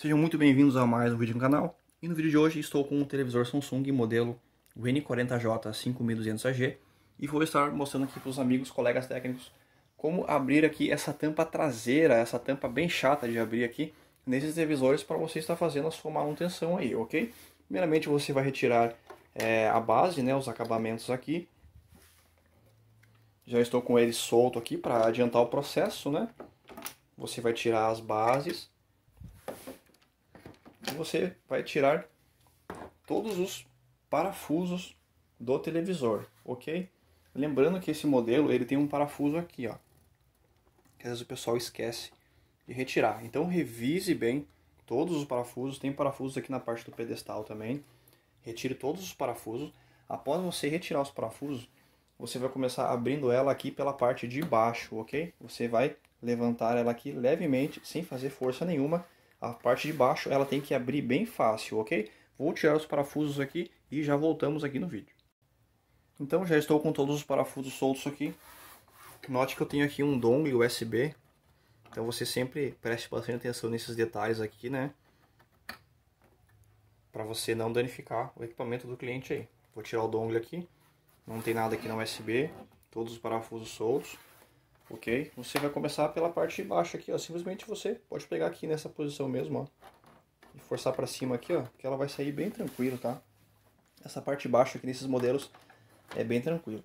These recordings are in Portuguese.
Sejam muito bem-vindos a mais um vídeo no canal. E no vídeo de hoje estou com um televisor Samsung modelo N40J 5200AG e vou estar mostrando aqui para os amigos, colegas técnicos, como abrir aqui essa tampa traseira, essa tampa bem chata de abrir aqui nesses televisores para você estar fazendo a sua manutenção aí, ok? Primeiramente você vai retirar é, a base, né, os acabamentos aqui. Já estou com ele solto aqui para adiantar o processo, né? Você vai tirar as bases você vai tirar todos os parafusos do televisor, ok? Lembrando que esse modelo ele tem um parafuso aqui, ó, que às vezes o pessoal esquece de retirar. Então revise bem todos os parafusos, tem parafusos aqui na parte do pedestal também. Retire todos os parafusos. Após você retirar os parafusos, você vai começar abrindo ela aqui pela parte de baixo, ok? Você vai levantar ela aqui levemente, sem fazer força nenhuma, a parte de baixo ela tem que abrir bem fácil, ok? Vou tirar os parafusos aqui e já voltamos aqui no vídeo. Então já estou com todos os parafusos soltos aqui. Note que eu tenho aqui um dongle USB. Então você sempre preste bastante atenção nesses detalhes aqui, né? Para você não danificar o equipamento do cliente aí. Vou tirar o dongle aqui. Não tem nada aqui na USB. Todos os parafusos soltos ok? Você vai começar pela parte de baixo aqui, ó. Simplesmente você pode pegar aqui nessa posição mesmo, ó. E forçar para cima aqui, ó, que ela vai sair bem tranquilo, tá? Essa parte de baixo aqui nesses modelos é bem tranquilo.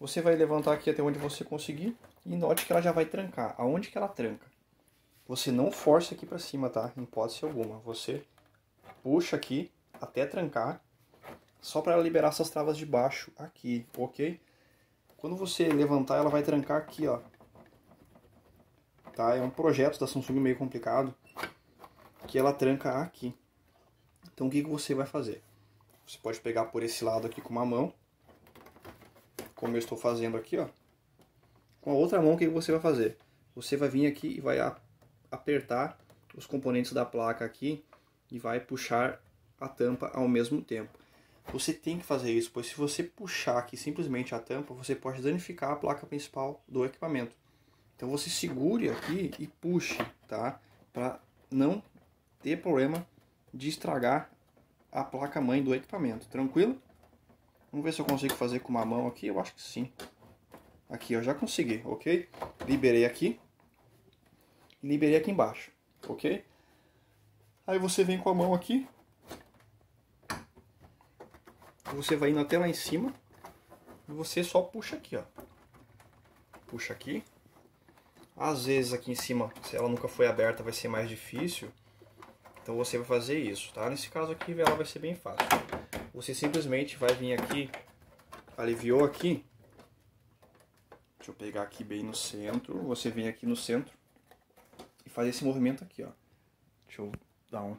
Você vai levantar aqui até onde você conseguir e note que ela já vai trancar. Aonde que ela tranca? Você não força aqui para cima, tá? Em hipótese alguma. Você puxa aqui até trancar, só para liberar essas travas de baixo aqui, ok? Quando você levantar, ela vai trancar aqui, ó, tá? É um projeto da Samsung meio complicado, que ela tranca aqui. Então o que, que você vai fazer? Você pode pegar por esse lado aqui com uma mão, como eu estou fazendo aqui, ó. Com a outra mão, o que, que você vai fazer? Você vai vir aqui e vai apertar os componentes da placa aqui e vai puxar a tampa ao mesmo tempo. Você tem que fazer isso, pois se você puxar aqui simplesmente a tampa, você pode danificar a placa principal do equipamento. Então você segure aqui e puxe, tá? Para não ter problema de estragar a placa mãe do equipamento, tranquilo? Vamos ver se eu consigo fazer com uma mão aqui, eu acho que sim. Aqui eu já consegui, ok? Liberei aqui. Liberei aqui embaixo, ok? Aí você vem com a mão aqui. Você vai indo até lá em cima. E você só puxa aqui, ó. Puxa aqui. Às vezes aqui em cima, se ela nunca foi aberta, vai ser mais difícil. Então você vai fazer isso, tá? Nesse caso aqui, ela vai ser bem fácil. Você simplesmente vai vir aqui, aliviou aqui. Deixa eu pegar aqui bem no centro. Você vem aqui no centro e faz esse movimento aqui, ó. Deixa eu dar um...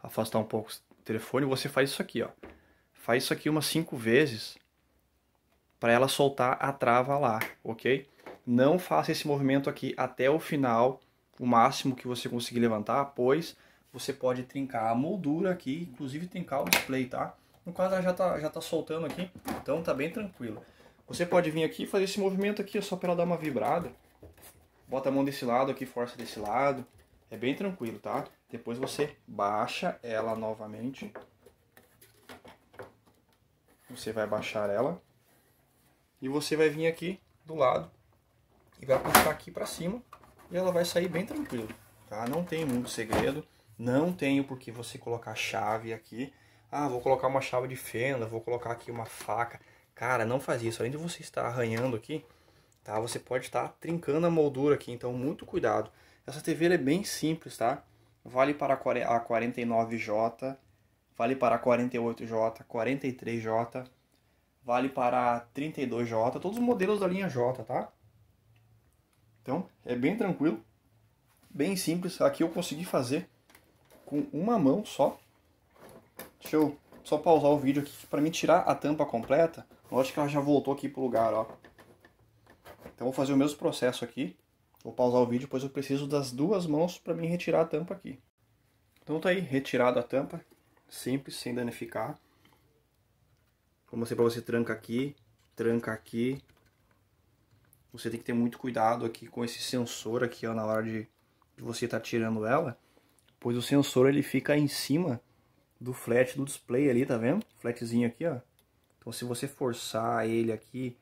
Afastar um pouco o telefone. Você faz isso aqui, ó. Faz isso aqui umas cinco vezes para ela soltar a trava lá, ok? Não faça esse movimento aqui até o final, o máximo que você conseguir levantar, pois você pode trincar a moldura aqui, inclusive trincar o display, tá? No caso ela já tá, já tá soltando aqui, então tá bem tranquilo. Você pode vir aqui e fazer esse movimento aqui, é só para ela dar uma vibrada. Bota a mão desse lado aqui, força desse lado. É bem tranquilo, tá? Depois você baixa ela novamente. Você vai baixar ela. E você vai vir aqui do lado e vai puxar aqui para cima e ela vai sair bem tranquilo, tá? Não tem muito segredo, não tenho porque você colocar chave aqui. Ah, vou colocar uma chave de fenda, vou colocar aqui uma faca. Cara, não faz isso. Além de você estar arranhando aqui, tá? Você pode estar trincando a moldura aqui, então muito cuidado. Essa TV é bem simples, tá? Vale para a 49J, vale para a 48J, 43J, vale para a 32J, todos os modelos da linha J, tá? Então é bem tranquilo, bem simples. Aqui eu consegui fazer com uma mão só. Deixa eu só pausar o vídeo aqui para me tirar a tampa completa. Lógico que ela já voltou aqui pro lugar, ó. Então vou fazer o mesmo processo aqui. Vou pausar o vídeo, pois eu preciso das duas mãos para me retirar a tampa aqui. Então tá aí, retirada a tampa, simples, sem danificar. Como mostrar para você tranca aqui, tranca aqui, você tem que ter muito cuidado aqui com esse sensor aqui, ó, na hora de, de você estar tá tirando ela. Pois o sensor ele fica em cima do flat do display ali, tá vendo? Flatzinho aqui, ó. Então se você forçar ele aqui,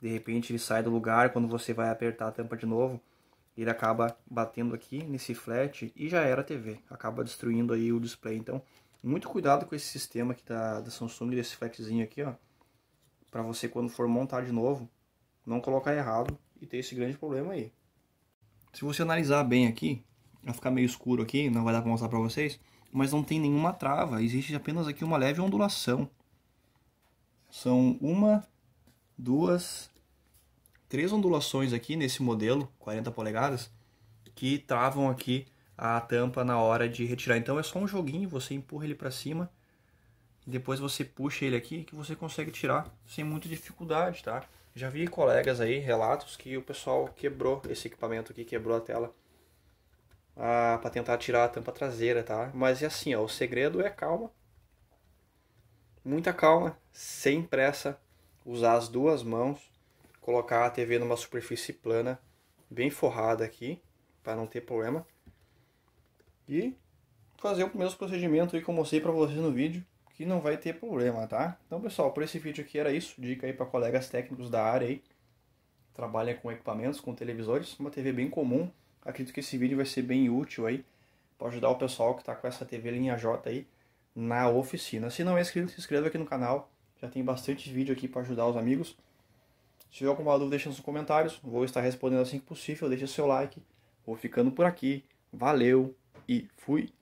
de repente ele sai do lugar, quando você vai apertar a tampa de novo, ele acaba batendo aqui nesse flat e já era a TV, acaba destruindo aí o display. Então, muito cuidado com esse sistema aqui da, da Samsung, desse flatzinho aqui, ó, para você quando for montar de novo, não colocar errado e ter esse grande problema aí. Se você analisar bem aqui, vai ficar meio escuro aqui, não vai dar para mostrar para vocês, mas não tem nenhuma trava, existe apenas aqui uma leve ondulação. São uma, duas, três ondulações aqui nesse modelo, 40 polegadas, que travam aqui a tampa na hora de retirar. Então é só um joguinho, você empurra ele para cima, depois você puxa ele aqui que você consegue tirar sem muita dificuldade, tá? Já vi colegas aí, relatos, que o pessoal quebrou esse equipamento aqui, quebrou a tela ah, para tentar tirar a tampa traseira, tá? Mas é assim, ó, o segredo é calma. Muita calma, sem pressa, usar as duas mãos, colocar a TV numa superfície plana, bem forrada aqui, para não ter problema. E fazer o mesmo procedimento aí que eu mostrei para vocês no vídeo que não vai ter problema, tá? Então, pessoal, por esse vídeo aqui era isso. Dica aí para colegas técnicos da área aí. trabalham com equipamentos, com televisores, uma TV bem comum. Acredito que esse vídeo vai ser bem útil aí para ajudar o pessoal que está com essa TV linha J aí na oficina. Se não é inscrito, se inscreva aqui no canal. Já tem bastante vídeo aqui para ajudar os amigos. Se tiver alguma dúvida, deixa nos comentários. Vou estar respondendo assim que possível. Deixa seu like. Vou ficando por aqui. Valeu e fui!